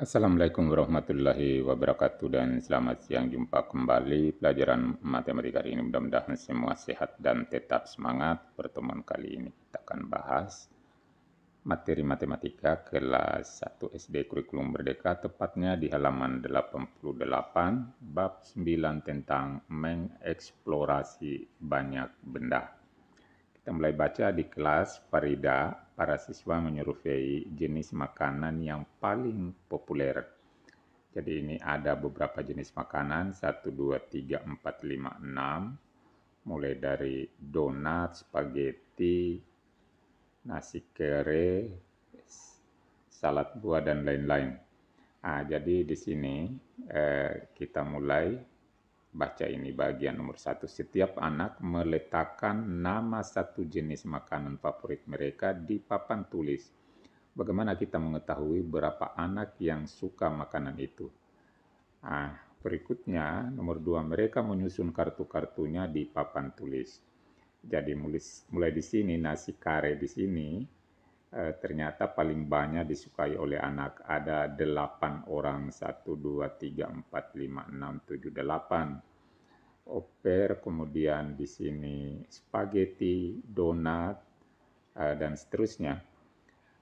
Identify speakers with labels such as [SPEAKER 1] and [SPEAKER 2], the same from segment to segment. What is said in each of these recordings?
[SPEAKER 1] Assalamualaikum warahmatullahi wabarakatuh dan selamat siang jumpa kembali pelajaran matematika hari ini mudah-mudahan semua sehat dan tetap semangat pertemuan kali ini kita akan bahas materi matematika kelas 1 SD kurikulum merdeka tepatnya di halaman 88 bab 9 tentang mengeksplorasi banyak benda kita mulai baca di kelas Farida, para siswa menyurvei jenis makanan yang paling populer. Jadi ini ada beberapa jenis makanan, 1, 2, 3, 4, 5, 6. Mulai dari donat, spaghetti, nasi kere, salad buah, dan lain-lain. Nah, jadi di sini eh, kita mulai baca ini bagian nomor satu. Setiap anak meletakkan nama satu jenis makanan favorit mereka di papan tulis. Bagaimana kita mengetahui berapa anak yang suka makanan itu? Ah, berikutnya nomor dua mereka menyusun kartu-kartunya di papan tulis. Jadi mulai di sini nasi kare di sini Eh, ternyata paling banyak disukai oleh anak. Ada delapan orang, satu, dua, tiga, empat, lima, enam, tujuh, delapan. Oper, kemudian di sini spaghetti, donat, eh, dan seterusnya.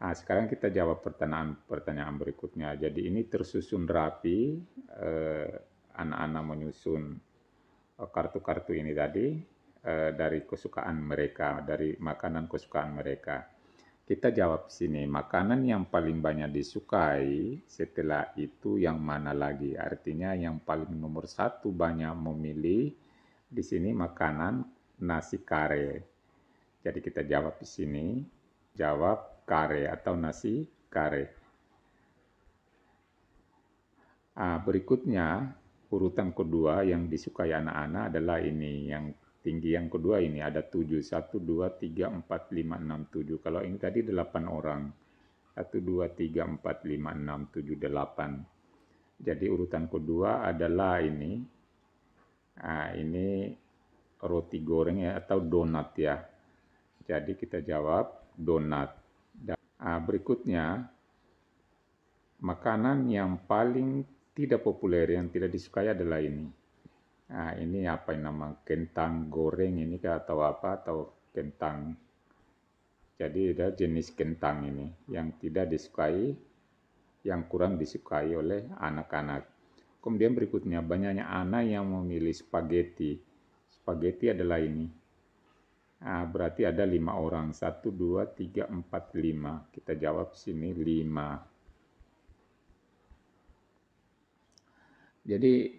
[SPEAKER 1] Nah, sekarang kita jawab pertanyaan-pertanyaan berikutnya. Jadi ini tersusun rapi, eh, anak-anak menyusun kartu-kartu ini tadi dari kesukaan mereka, dari makanan kesukaan mereka kita jawab sini, makanan yang paling banyak disukai, setelah itu yang mana lagi? Artinya yang paling nomor satu banyak memilih, di sini makanan nasi kare. Jadi kita jawab di sini, jawab kare atau nasi kare. Nah, berikutnya urutan kedua yang disukai anak-anak adalah ini yang tinggi yang kedua ini ada 7 1 2 3 4 5 6 7 kalau ini tadi 8 orang 1 2 3 4 5 6 7 8 jadi urutan kedua adalah ini nah, ini roti goreng ya atau donat ya jadi kita jawab donat dan nah, berikutnya makanan yang paling tidak populer yang tidak disukai adalah ini ah, ini apa yang nama kentang goreng ini kah, atau apa atau kentang jadi ada jenis kentang ini yang tidak disukai yang kurang disukai oleh anak-anak kemudian berikutnya banyaknya anak yang memilih spaghetti spaghetti adalah ini ah, berarti ada lima orang satu dua tiga empat lima kita jawab sini lima jadi